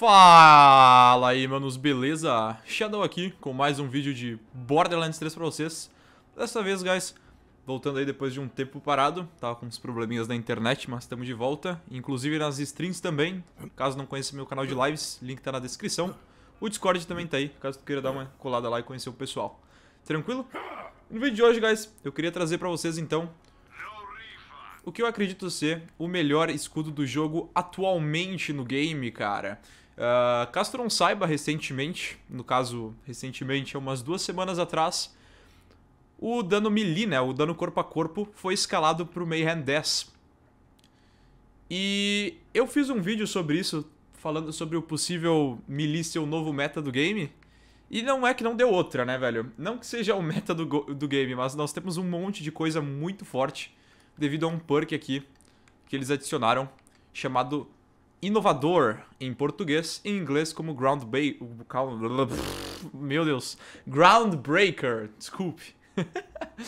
Fala aí, manos, beleza? Shadow aqui com mais um vídeo de Borderlands 3 pra vocês. Dessa vez, guys, voltando aí depois de um tempo parado. Tava com uns probleminhas na internet, mas estamos de volta. Inclusive nas streams também. Caso não conheça meu canal de lives, link tá na descrição. O Discord também tá aí, caso tu queira dar uma colada lá e conhecer o pessoal. Tranquilo? No vídeo de hoje, guys, eu queria trazer pra vocês, então, o que eu acredito ser o melhor escudo do jogo atualmente no game, cara. Uh, ah, não Saiba, recentemente, no caso, recentemente, umas duas semanas atrás, o dano melee, né, o dano corpo a corpo, foi escalado para o Mayhem 10. E eu fiz um vídeo sobre isso, falando sobre o possível melee ser o novo meta do game. E não é que não deu outra, né, velho? Não que seja o meta do, do game, mas nós temos um monte de coisa muito forte devido a um perk aqui que eles adicionaram, chamado inovador em português e em inglês como ground meu Deus, groundbreaker, desculpe.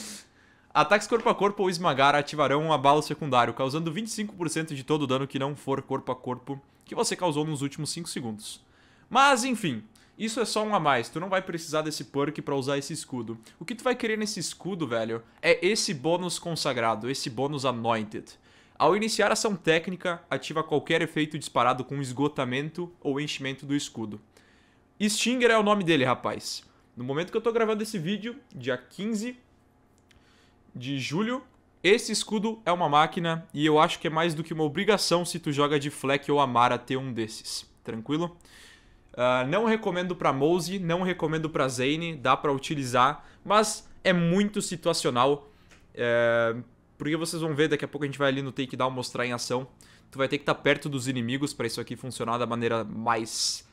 Ataques corpo a corpo ou esmagar ativarão um abalo secundário, causando 25% de todo o dano que não for corpo a corpo que você causou nos últimos 5 segundos. Mas enfim, isso é só um a mais, tu não vai precisar desse perk pra usar esse escudo. O que tu vai querer nesse escudo, velho, é esse bônus consagrado, esse bônus anointed. Ao iniciar a ação técnica, ativa qualquer efeito disparado com esgotamento ou enchimento do escudo. Stinger é o nome dele, rapaz. No momento que eu tô gravando esse vídeo, dia 15 de julho, esse escudo é uma máquina e eu acho que é mais do que uma obrigação se tu joga de Fleck ou Amara ter um desses. Tranquilo? Uh, não recomendo para Mose, não recomendo para Zane, dá para utilizar, mas é muito situacional. É, porque vocês vão ver, daqui a pouco a gente vai ali no takedown mostrar em ação. Tu vai ter que estar tá perto dos inimigos para isso aqui funcionar da maneira mais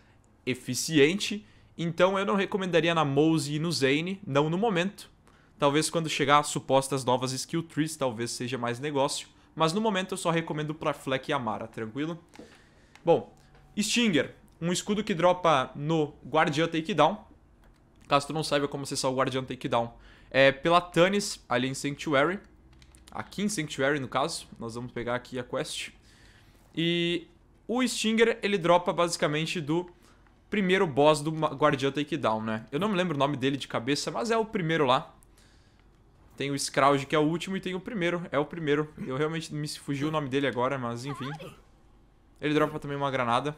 eficiente. Então eu não recomendaria na Mose e no Zane, não no momento. Talvez quando chegar supostas novas skill trees, talvez seja mais negócio. Mas no momento eu só recomendo para Fleck e Amara, tranquilo? Bom, Stinger, um escudo que dropa no Guardian Takedown. Caso tu não saiba como acessar o Guardian Takedown, é pela Tannis ali em Sanctuary. Aqui em Sanctuary, no caso. Nós vamos pegar aqui a quest. E o Stinger, ele dropa basicamente do primeiro boss do Guardião Takedown, né? Eu não me lembro o nome dele de cabeça, mas é o primeiro lá. Tem o Scrooge, que é o último, e tem o primeiro. É o primeiro. Eu realmente me fugiu o nome dele agora, mas enfim. Ele dropa também uma granada.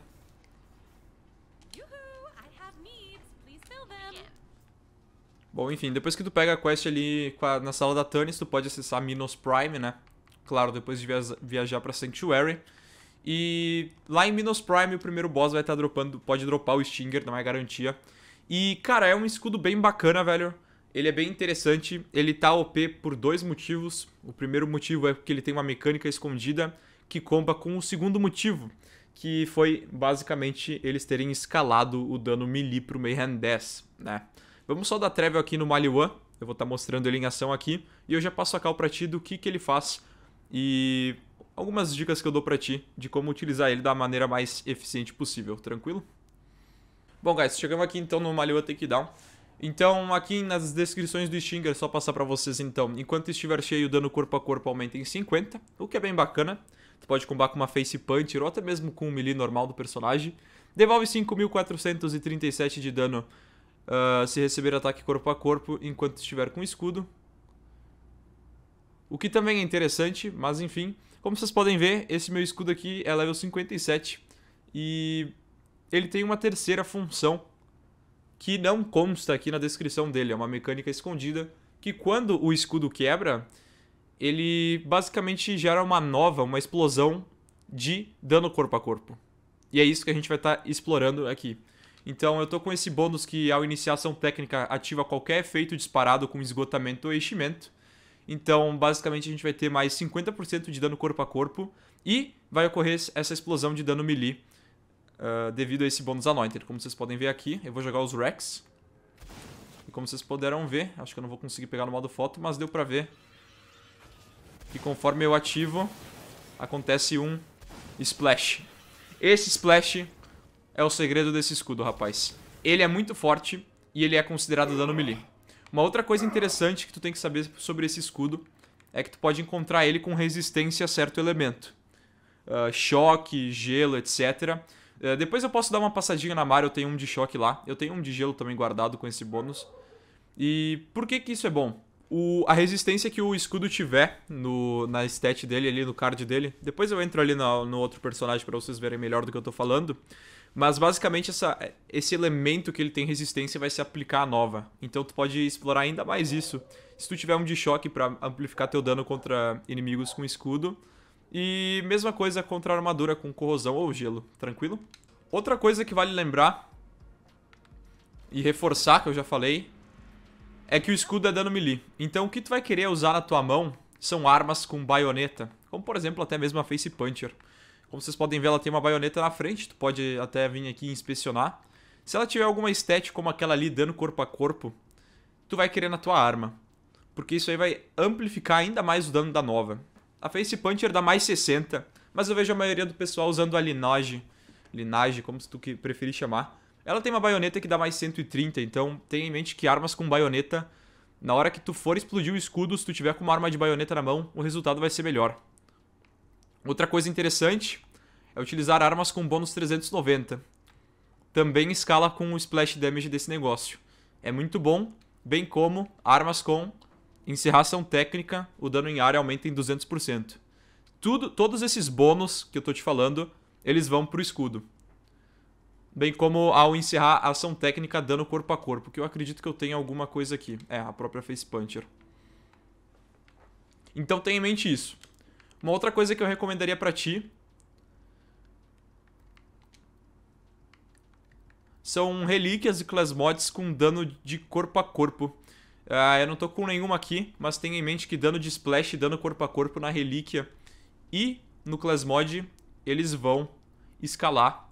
Bom, enfim, depois que tu pega a quest ali na sala da Tannis, tu pode acessar Minos Prime, né? Claro, depois de viajar pra Sanctuary. E lá em Minos Prime, o primeiro boss vai estar tá dropando, pode dropar o Stinger, não é garantia. E, cara, é um escudo bem bacana, velho. Ele é bem interessante, ele tá OP por dois motivos. O primeiro motivo é porque ele tem uma mecânica escondida que comba com o segundo motivo, que foi basicamente eles terem escalado o dano melee pro Mayhem 10, né? Vamos só dar travel aqui no Maliwan. Eu vou estar tá mostrando ele em ação aqui. E eu já passo a cal para ti do que, que ele faz. E algumas dicas que eu dou para ti de como utilizar ele da maneira mais eficiente possível, tranquilo? Bom, guys, chegamos aqui então no Maliwa Takedown. Então, aqui nas descrições do Stinger, é só passar para vocês então. Enquanto estiver cheio, o dano corpo a corpo aumenta em 50, o que é bem bacana. Tu pode combater com uma Face Punch ou até mesmo com um melee normal do personagem. Devolve 5.437 de dano Uh, se receber ataque corpo a corpo enquanto estiver com escudo. O que também é interessante, mas enfim. Como vocês podem ver, esse meu escudo aqui é level 57. E ele tem uma terceira função que não consta aqui na descrição dele. É uma mecânica escondida que quando o escudo quebra, ele basicamente gera uma nova, uma explosão de dano corpo a corpo. E é isso que a gente vai estar tá explorando aqui. Então eu tô com esse bônus que ao iniciar ação técnica ativa qualquer efeito disparado com esgotamento ou enchimento. Então basicamente a gente vai ter mais 50% de dano corpo a corpo e vai ocorrer essa explosão de dano melee uh, devido a esse bônus Anointed. Como vocês podem ver aqui, eu vou jogar os Rex. E como vocês puderam ver, acho que eu não vou conseguir pegar no modo foto, mas deu pra ver que conforme eu ativo, acontece um Splash. Esse Splash é o segredo desse escudo, rapaz. Ele é muito forte e ele é considerado dano melee. Uma outra coisa interessante que tu tem que saber sobre esse escudo é que tu pode encontrar ele com resistência a certo elemento. Uh, choque, gelo, etc. Uh, ah, depois eu posso dar uma passadinha na Mario, eu tenho um de choque lá. Eu tenho um de gelo também guardado com esse bônus. E por que que isso é bom? O, a resistência que o escudo tiver no, na stat dele, ali no card dele. Depois eu entro ali no, no outro personagem para vocês verem melhor do que eu tô falando. Mas basicamente essa, esse elemento que ele tem resistência vai se aplicar à nova. Então tu pode explorar ainda mais isso. Se tu tiver um de choque para amplificar teu dano contra inimigos com escudo. E mesma coisa contra armadura com corrosão ou gelo, tranquilo? Outra coisa que vale lembrar e reforçar, que eu já falei, é que o escudo é dano melee. Então o que tu vai querer usar na tua mão são armas com baioneta, como por exemplo até mesmo a Face Puncher. Como vocês podem ver, ela tem uma baioneta na frente, tu pode até vir aqui e inspecionar. Se ela tiver alguma estética como aquela ali, dando corpo a corpo, tu vai querer na tua arma. Porque isso aí vai amplificar ainda mais o dano da nova. A Face Puncher dá mais 60, mas eu vejo a maioria do pessoal usando a Linage, Linage, como tu que preferir chamar. Ela tem uma baioneta que dá mais 130, então tenha em mente que armas com baioneta, na hora que tu for explodir o escudo, se tu tiver com uma arma de baioneta na mão, o resultado vai ser melhor. Outra coisa interessante é utilizar armas com bônus 390. Também escala com o splash damage desse negócio. É muito bom, bem como armas com encerração técnica, o dano em área aumenta em 200%. Tudo, todos esses bônus que eu tô te falando, eles vão pro escudo. Bem como ao encerrar a ação técnica dano corpo a corpo, que eu acredito que eu tenho alguma coisa aqui. É, a própria Face Puncher. Então tenha em mente isso. Uma outra coisa que eu recomendaria para ti são relíquias e class mods com dano de corpo a corpo. Ah, eu não tô com nenhuma aqui, mas tenha em mente que dano de splash e dano corpo a corpo na relíquia e no class mod eles vão escalar.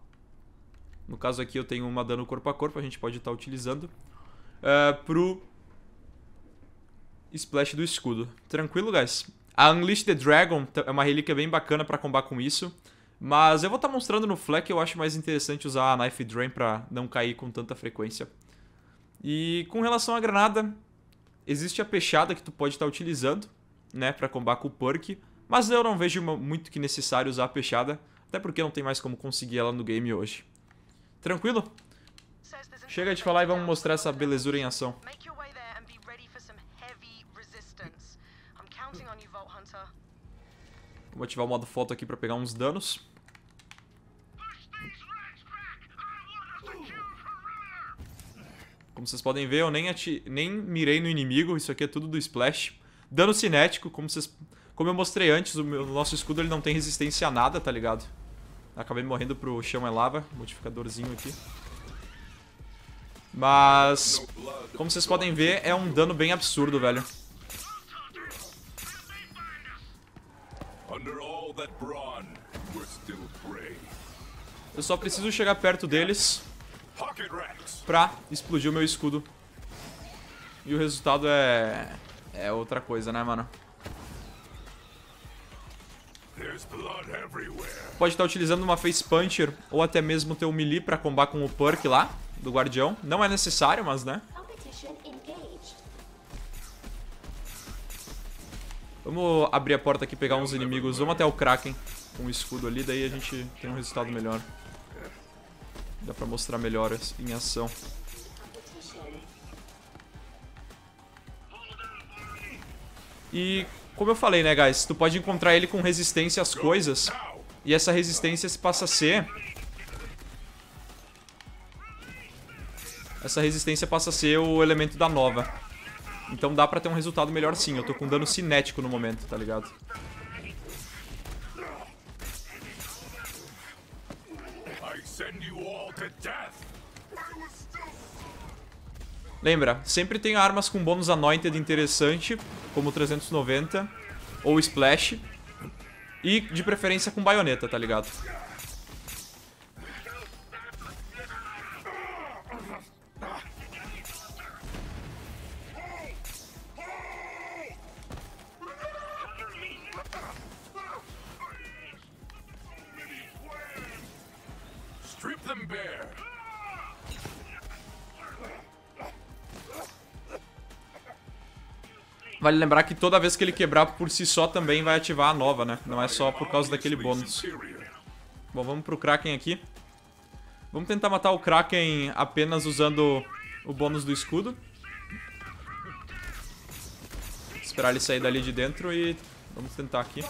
No caso aqui eu tenho uma dano corpo a corpo, a gente pode estar tá utilizando uh, pro splash do escudo. Tranquilo, guys? A Unleash the Dragon é uma relíquia bem bacana para combar com isso. Mas eu vou estar tá mostrando no Fleck, eu acho mais interessante usar a Knife Drain para não cair com tanta frequência. E com relação à granada, existe a peixada que tu pode estar tá utilizando, né, para combar com o perk. Mas eu não vejo muito que necessário usar a peixada, até porque não tem mais como conseguir ela no game hoje. Tranquilo? Chega de falar e vamos mostrar essa belezura em ação. Vou ativar o modo foto aqui para pegar uns danos. Como vocês podem ver, eu nem, nem mirei no inimigo, isso aqui é tudo do Splash. Dano cinético, como vocês... Como eu mostrei antes, o, meu, o nosso escudo ele não tem resistência a nada, tá ligado? Acabei morrendo pro chão é lava, modificadorzinho aqui. Mas, como vocês podem ver, é um dano bem absurdo, velho. Eu só preciso chegar perto deles pra explodir o meu escudo. E o resultado é... É outra coisa, né, mano? Pode estar utilizando uma Face Puncher ou até mesmo ter um melee pra combar com o perk lá do Guardião. Não é necessário, mas, né? Vamos abrir a porta aqui, pegar uns inimigos. Vamos até o Kraken com o escudo ali, daí a gente tem um resultado melhor. Dá pra mostrar melhor em ação. E como eu falei, né, guys? Tu pode encontrar ele com resistência às coisas. E essa resistência se passa a ser... Essa resistência passa a ser o elemento da nova. Então dá pra ter um resultado melhor sim. Eu tô com dano cinético no momento, tá ligado? Lembra, sempre tem armas com bônus anointed interessante, como 390 ou splash. E de preferência com baioneta, tá ligado? vale lembrar que toda vez que ele quebrar por si só também vai ativar a nova, né? Não é só por causa daquele bônus. Bom, vamos pro Kraken aqui. Vamos tentar matar o Kraken apenas usando o bônus do escudo. Esperar ele sair dali de dentro e vamos tentar aqui.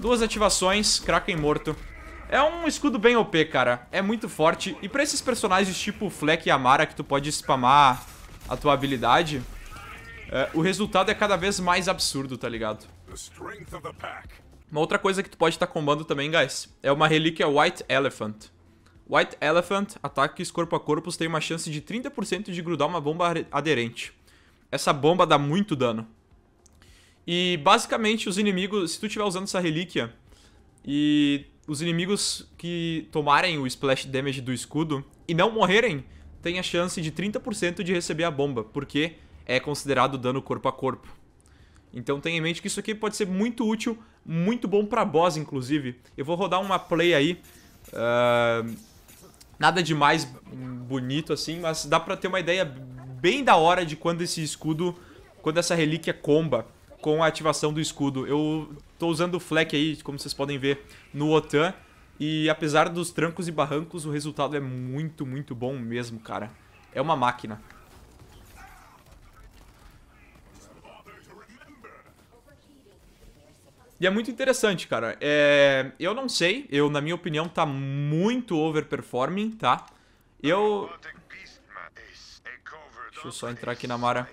Duas ativações, Kraken morto. É um escudo bem OP, cara. É muito forte. E pra esses personagens tipo Fleck e Amara, que tu pode spamar a tua habilidade, é, o resultado é cada vez mais absurdo, tá ligado? Uma outra coisa que tu pode estar tá combando também, guys, é uma relíquia White Elephant. White Elephant, ataques corpo a corpos, tem uma chance de 30% de grudar uma bomba aderente. Essa bomba dá muito dano. E basicamente os inimigos, se tu estiver usando essa relíquia e os inimigos que tomarem o splash damage do escudo e não morrerem, tem a chance de 30% de receber a bomba, porque é considerado dano corpo a corpo. Então tenha em mente que isso aqui pode ser muito útil, muito bom pra boss, inclusive. Eu vou rodar uma play aí. Uh, nada demais bonito assim, mas dá pra ter uma ideia bem da hora de quando esse escudo, quando essa relíquia comba com a ativação do escudo. Eu tô usando o Fleck aí, como vocês podem ver, no OTAN. E apesar dos trancos e barrancos, o resultado é muito, muito bom mesmo, cara. É uma máquina. E é muito interessante, cara. É... Eu não sei, eu, na minha opinião, tá muito overperforming, tá? Eu... Deixa eu só entrar aqui na Mara.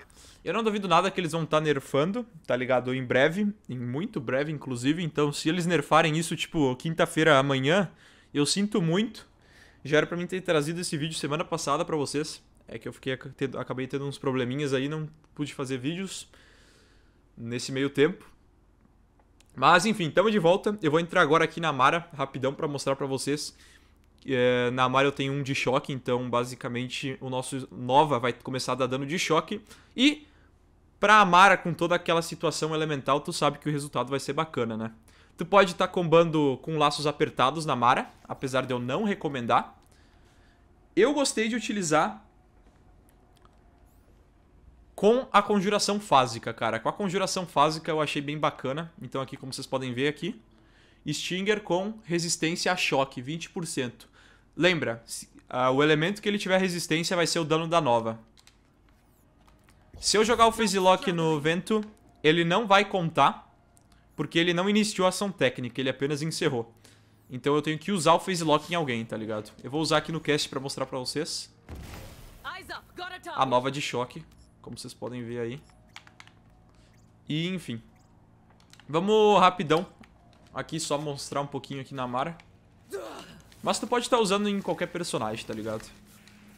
Eu não duvido nada que eles vão estar tá nerfando, tá ligado? Em breve, em muito breve, inclusive. Então, se eles nerfarem isso, tipo, quinta-feira amanhã, eu sinto muito. Já era pra mim ter trazido esse vídeo semana passada para vocês. É que eu fiquei acabei tendo uns probleminhas aí, não pude fazer vídeos nesse meio tempo. Mas enfim, tamo de volta. Eu vou entrar agora aqui na Mara, rapidão, para mostrar para vocês. É, na Mara eu tenho um de choque, então basicamente o nosso Nova vai começar a dar dano de choque. E pra Amara com toda aquela situação elemental, tu sabe que o resultado vai ser bacana, né? Tu pode estar tá combando com laços apertados na Mara, apesar de eu não recomendar. Eu gostei de utilizar com a conjuração fásica, cara. Com a conjuração fásica eu achei bem bacana. Então aqui, como vocês podem ver aqui, Stinger com resistência a choque, 20%. Lembra, ah, o elemento que ele tiver resistência vai ser o dano da nova. Se eu jogar o Freeze Lock no vento, ele não vai contar, porque ele não iniciou a ação técnica, ele apenas encerrou. Então eu tenho que usar o Freeze Lock em alguém, tá ligado? Eu vou usar aqui no cast pra mostrar pra vocês. A nova de choque, como vocês podem ver aí. E, enfim. Vamos rapidão. Aqui, só mostrar um pouquinho aqui na Mara. Mas tu pode estar tá usando em qualquer personagem, tá ligado?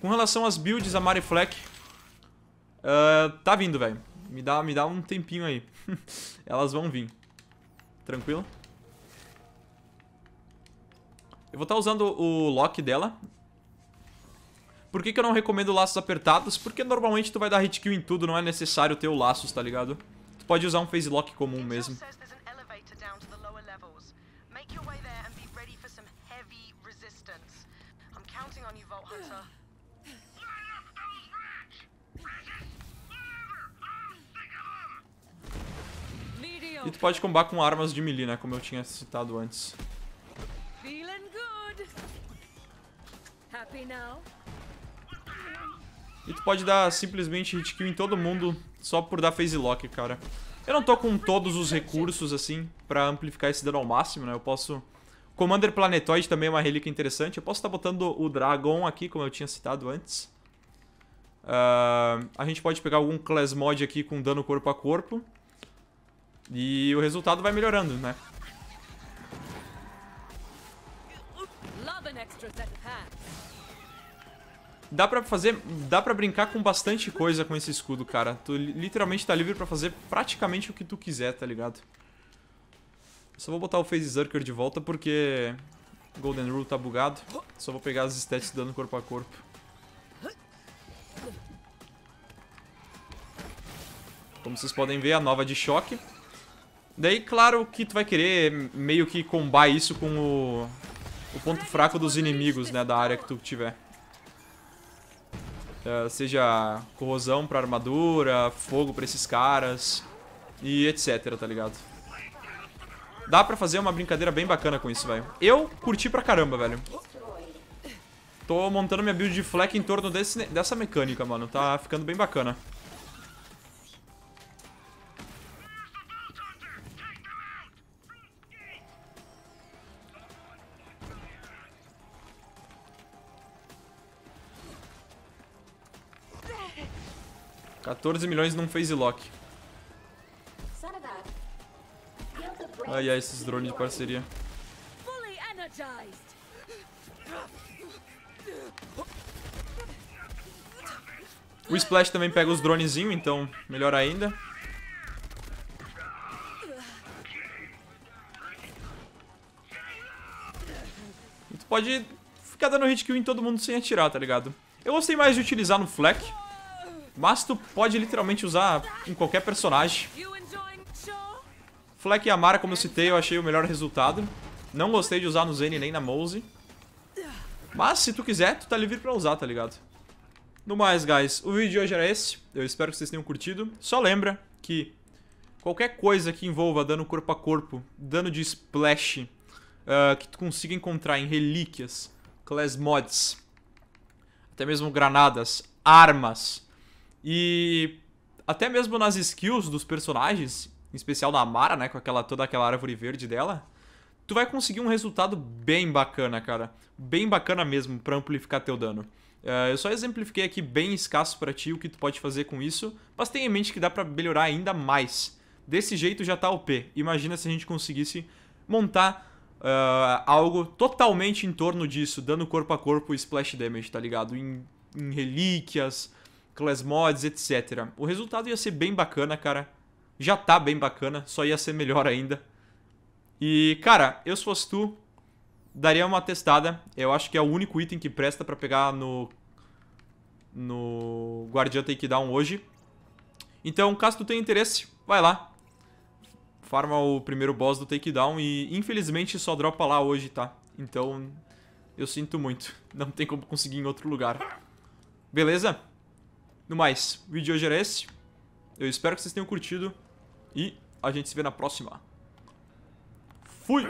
Com relação às builds, a Mari Fleck Uh, tá vindo, velho. Me dá, me dá um tempinho aí. Elas vão vir. Tranquilo? Eu vou estar tá usando o lock dela. Por que, que eu não recomendo laços apertados? Porque normalmente tu vai dar hit kill em tudo, não é necessário ter o laços, tá ligado? Tu pode usar um phase lock comum mesmo. E tu pode combar com armas de melee, né? Como eu tinha citado antes. E tu pode dar simplesmente hit kill em todo mundo só por dar phase lock, cara. Eu não tô com todos os recursos, assim, pra amplificar esse dano ao máximo, né? Eu posso... Commander Planetoid também é uma relíquia interessante. Eu posso estar tá botando o Dragon aqui, como eu tinha citado antes. Uh, a gente pode pegar algum Class Mod aqui com dano corpo a corpo. E o resultado vai melhorando, né? Dá pra fazer... Dá pra brincar com bastante coisa com esse escudo, cara. Tu literalmente tá livre pra fazer praticamente o que tu quiser, tá ligado? Só vou botar o Phase Zerker de volta porque... Golden Rule tá bugado. Só vou pegar as stats dando corpo a corpo. Como vocês podem ver, a nova de choque. Daí, claro que tu vai querer meio que combar isso com o, o ponto fraco dos inimigos, né? Da área que tu tiver. Uh, seja corrosão pra armadura, fogo pra esses caras e etc, tá ligado? Dá pra fazer uma brincadeira bem bacana com isso, velho. Eu curti pra caramba, velho. Tô montando minha build de fleck em torno desse, dessa mecânica, mano. Tá ficando bem bacana. 14 milhões num phase lock. Ai, ai, esses drones de parceria. O Splash também pega os dronezinhos, então melhor ainda. E tu pode ficar dando hit kill em todo mundo sem atirar, tá ligado? Eu gostei mais de utilizar no Fleck. Mas tu pode literalmente usar em qualquer personagem. Fleck e Amara, como eu citei, eu achei o melhor resultado. Não gostei de usar no Zane nem na Mose. Mas se tu quiser, tu tá livre pra usar, tá ligado? No mais, guys, o vídeo de hoje era esse. Eu espero que vocês tenham curtido. Só lembra que qualquer coisa que envolva dano corpo a corpo, dano de splash, uh, que tu consiga encontrar em relíquias, class mods, até mesmo granadas, armas e até mesmo nas skills dos personagens, em especial da Mara, né, com aquela toda aquela árvore verde dela, tu vai conseguir um resultado bem bacana, cara. Bem bacana mesmo para amplificar teu dano. Uh, eu só exemplifiquei aqui bem escasso para ti o que tu pode fazer com isso, mas tenha em mente que dá para melhorar ainda mais. Desse jeito já tá OP. Imagina se a gente conseguisse montar uh, algo totalmente em torno disso, dando corpo a corpo splash damage, tá ligado? Em, em relíquias, class mods, etc. O resultado ia ser bem bacana, cara. Já tá bem bacana, só ia ser melhor ainda. E, cara, eu se fosse tu, daria uma testada. Eu acho que é o único item que presta pra pegar no... No Guardian Takedown hoje. Então, caso tu tenha interesse, vai lá. Farma o primeiro boss do Takedown e, infelizmente, só dropa lá hoje, tá? Então, eu sinto muito. Não tem como conseguir em outro lugar. Beleza? No mais, o vídeo de hoje era esse. Eu espero que vocês tenham curtido. E a gente se vê na próxima. Fui!